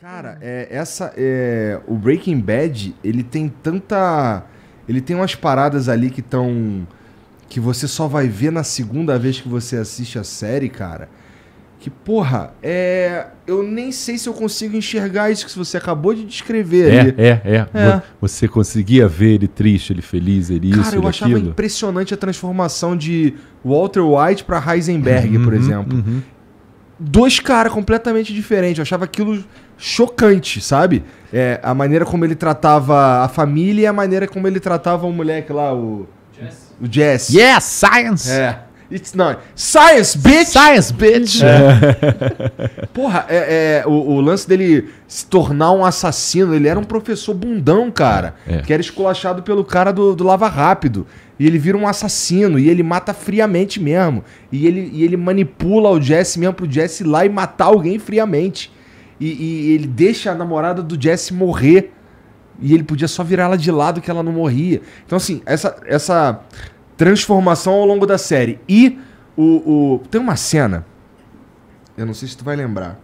Cara, é, essa é, o Breaking Bad, ele tem tanta, ele tem umas paradas ali que estão que você só vai ver na segunda vez que você assiste a série, cara. Que porra, é, eu nem sei se eu consigo enxergar isso que você acabou de descrever. É, ali. é, é, é. Você conseguia ver ele triste, ele feliz, ele cara, isso, Cara, eu achava impressionante a transformação de Walter White para Heisenberg, uhum, por exemplo. Uhum. uhum. Dois caras completamente diferentes. Eu achava aquilo chocante, sabe? É, a maneira como ele tratava a família e a maneira como ele tratava o moleque lá, o. Jess. O Jess. Yeah, science! É. It's not. Science, bitch! Science, bitch! É. Porra, é, é o, o, lance dele se tornar um assassino, ele era um professor bundão, cara. É. Que era esculachado pelo cara do, do Lava Rápido. E ele vira um assassino, e ele mata friamente mesmo. E ele, e ele manipula o Jesse mesmo pro Jesse ir lá e matar alguém friamente e, e ele deixa a namorada do Jesse morrer e ele podia só virá-la de lado que ela não morria. Então, assim, essa, essa transformação ao longo da série. E o, o tem uma cena, eu não sei se tu vai lembrar,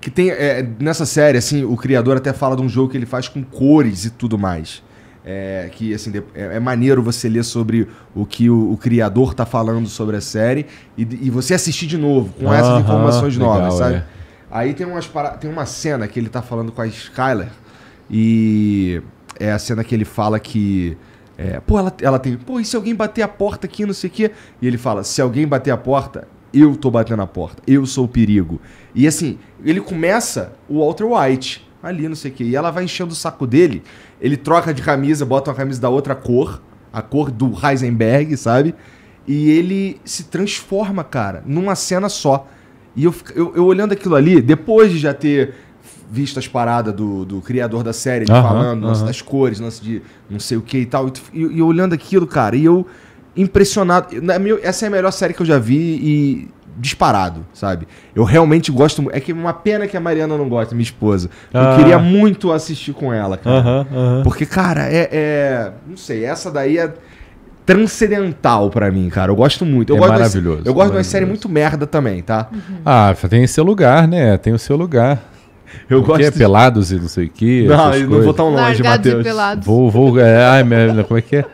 que tem é, nessa série, assim, o criador até fala de um jogo que ele faz com cores e tudo mais. É, que assim, é, é, maneiro você ler sobre o que o, o criador tá falando sobre a série e, e você assistir de novo, com essas uh -huh, informações novas, sabe? É. Aí tem, umas para... tem uma cena que ele tá falando com a Skyler e é a cena que ele fala que. É, pô, ela, ela tem. Pô, e se alguém bater a porta aqui, não sei o quê? E ele fala: se alguém bater a porta, eu tô batendo a porta, eu sou o perigo. E assim, ele começa o Walter White ali, não sei o quê. E ela vai enchendo o saco dele, ele troca de camisa, bota uma camisa da outra cor, a cor do Heisenberg, sabe? E ele se transforma, cara, numa cena só. E eu, eu, eu olhando aquilo ali, depois de já ter visto as paradas do, do criador da série, ele falando, das cores, lance de não sei o que e tal. E, e, olhando aquilo, cara, e eu impressionado. Essa é a melhor série que eu já vi e disparado, sabe? Eu realmente gosto. É que uma pena que a Mariana não gosta, minha esposa. Eu ah. queria muito assistir com ela, cara. Porque, cara, é, é. Não sei, essa daí é transcendental para mim, cara. Eu gosto muito. Eu é gosto maravilhoso. eu gosto de uma série muito merda também, tá? Uhum. Ah, tem seu lugar, né? Tem o seu lugar. Eu Porque gosto. É de... pelados e não sei o que. Não, eu não vou tão longe, Matheus. Vou, vou. É, ai, minha, como é que é?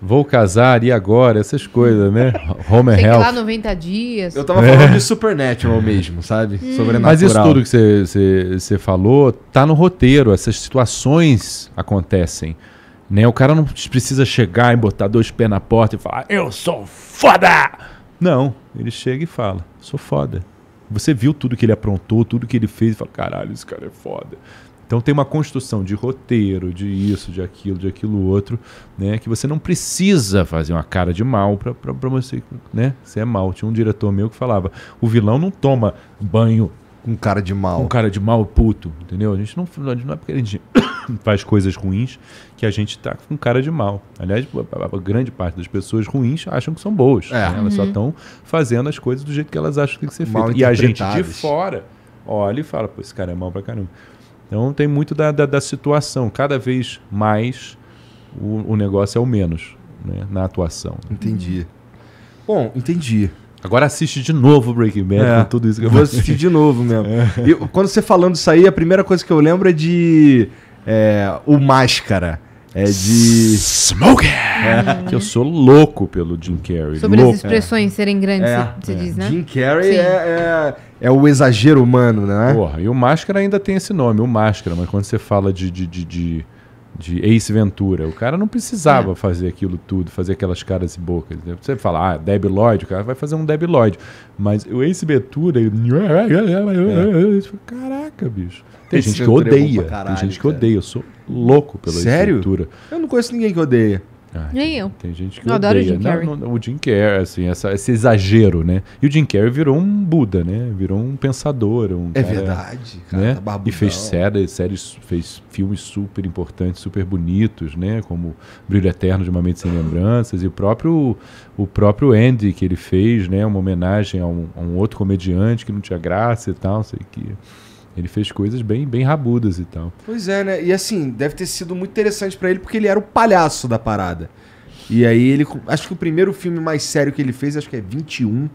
Vou casar e agora, essas coisas, né? Home and Health. lá 90 dias. Eu tava falando é. de Supernatural mesmo, sabe? Hum. Sobrenatural. Mas isso tudo que você falou tá no roteiro, essas situações acontecem. Né? O cara não precisa chegar e botar dois pés na porta e falar, eu sou foda! Não, ele chega e fala, sou foda. Você viu tudo que ele aprontou, tudo que ele fez e fala, caralho, esse cara é foda. Então tem uma construção de roteiro, de isso, de aquilo, de aquilo outro, né? Que você não precisa fazer uma cara de mal para você, né? Você é mal. Tinha um diretor meu que falava: o vilão não toma banho com cara de mal, com cara de mal puto, entendeu? A gente não, não é porque gente. faz coisas ruins que a gente tá com cara de mal. Aliás, a grande parte das pessoas ruins acham que são boas. É. Né? Elas uhum. só estão fazendo as coisas do jeito que elas acham que tem que ser feito. E a gente de fora olha e fala, pô, esse cara é mal pra caramba. Então tem muito da, da, da situação. Cada vez mais o, o negócio é o menos né? na atuação. Entendi. Bom, entendi. Agora assiste de novo o Breaking Bad é, com tudo isso que eu vou assistir de novo mesmo. É. E quando você falando isso aí, a primeira coisa que eu lembro é de é, o Máscara. É de. Smoker! É. Que eu sou louco pelo Jim Carrey. Sobre louco. as expressões é. serem grandes, é. você é. diz, né? Jim Carrey é, é, é, o exagero humano, né? Porra, e o Máscara ainda tem esse nome, o Máscara, mas quando você fala de, de, de, de, de Ace Ventura, o cara não precisava é. fazer aquilo tudo, fazer aquelas caras e bocas. Né? Você fala, ah, Debbie Lloyd, o cara vai fazer um Debbie Lloyd. Mas o Ace Ventura. Ele... Tipo, caralho! Caraca, bicho. Tem gente que odeia. Caralho, tem gente que cara. odeia. Eu sou louco pela Sério? estrutura. Eu não conheço ninguém que odeia. Ah, Nem eu. Tem gente que eu odeia. Adoro o Jim Carrey. Não, não, o Jim Carrey, assim, essa, esse exagero, né? E o Jim Carrey virou um Buda, né? Virou um pensador. Um é cara, verdade. Cara, né? Tá e fez séries, séries, fez filmes super importantes, super bonitos, né? Como Brilho Eterno de Uma Mente Sem Lembranças e o próprio, o próprio Andy que ele fez, né? Uma homenagem a um, a um outro comediante que não tinha graça e tal, sei que... Ele fez coisas bem, bem rabudas e tal. Pois é, né? E assim, deve ter sido muito interessante para ele porque ele era o palhaço da parada. E aí ele. Acho que o primeiro filme mais sério que ele fez, acho que é 21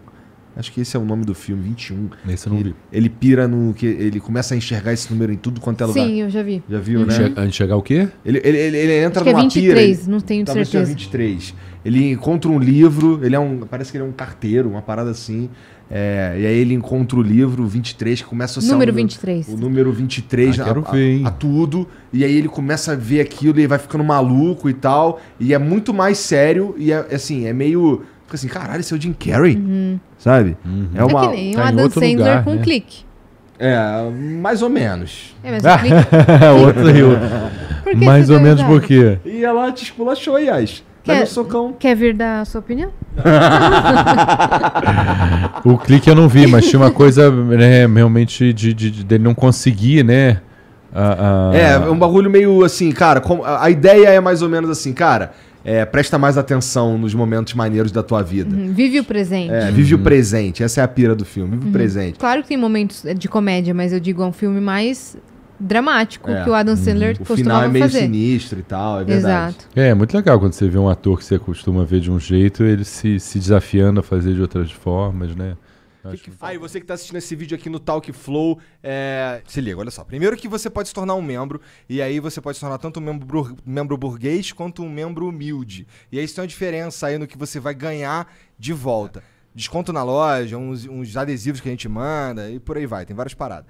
Acho que esse é o nome do filme, 21. Esse eu não ele, vi. Ele pira no. que Ele começa a enxergar esse número em tudo quanto é lugar. Sim, eu já vi. Já viu, uhum. né? A enxergar o quê? Ele, ele, ele, ele entra Acho que é 23, pira, não tenho talvez certeza. Talvez seja 23. Ele encontra um livro, ele é um. Parece que ele é um carteiro, uma parada assim. É, e aí ele encontra o livro 23, que começa a ser. Número 23. O número 23 ah, quero a, ver, a, a, tudo. E aí ele começa a ver aquilo e vai ficando maluco e tal. E é muito mais sério. E é, assim, é meio Fica assim, caralho, esse é o Jim Carrey. Uhum. Sabe? Uhum. É, uma, é que nem um tá Sandler lugar, com né? um clique. É, mais ou menos. É, mas o clique... É, outro rio. mais ou menos por quê? E ela te esculachou, Yas. Quer, socão. quer vir dar a sua opinião? o clique eu não vi, mas tinha uma coisa né, realmente de, de, de, dele não conseguir, né? A, É, um bagulho meio assim, cara. a ideia é mais ou menos assim, cara é, presta mais atenção nos momentos maneiros da tua vida. Uhum, vive o presente. É, vive uhum. o presente. Essa é a pira do filme. Vive uhum. o presente. Claro que tem momentos é, de comédia, mas eu digo, é um filme mais dramático é. que o Adam uhum. Sandler uhum. costumava fazer. O final é meio fazer. sinistro e tal, é verdade. Exato. É, é muito legal quando você vê um ator que você costuma ver de um jeito, ele se, se desafiando a fazer de outras formas, né? Que... Aí ah, você que está assistindo esse vídeo aqui no Talk Flow, é... se liga, olha só. Primeiro que você pode se tornar um membro, e aí você pode se tornar tanto um membro, bur... membro burguês quanto um membro humilde. E aí isso tem uma diferença aí no que você vai ganhar de volta. Desconto na loja, uns, uns adesivos que a gente manda e por aí vai, tem várias paradas.